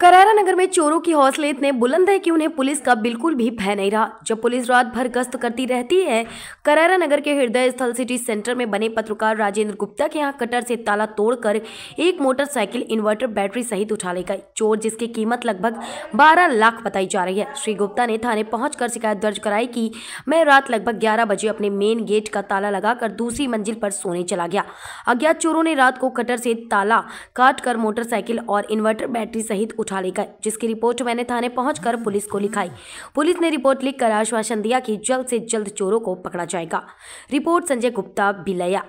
करारा नगर में चोरों की हौसले इतने बुलंद है कि उन्हें पुलिस का बिल्कुल भी भय नहीं रहा जब पुलिस रात भर गश्त करती रहती है करारा नगर के हृदय स्थल सिटी सेंटर में बने पत्रकार राजेंद्र गुप्ता के यहाँ कटर से ताला तोड़कर एक मोटरसाइकिल इन्वर्टर बैटरी सहित उठा ले गए चोर जिसकी कीमत लगभग बारह लाख बताई जा रही है श्री गुप्ता ने थाने पहुँच शिकायत दर्ज कराई की मैं रात लगभग ग्यारह बजे अपने मेन गेट का ताला लगाकर दूसरी मंजिल पर सोने चला गया अज्ञात चोरों ने रात को कटर से ताला काट मोटरसाइकिल और इन्वर्टर बैटरी सहित उठा गए जिसकी रिपोर्ट मैंने थाने पहुंचकर पुलिस को लिखाई पुलिस ने रिपोर्ट लिखकर आश्वासन दिया कि जल्द से जल्द चोरों को पकड़ा जाएगा रिपोर्ट संजय गुप्ता बिलया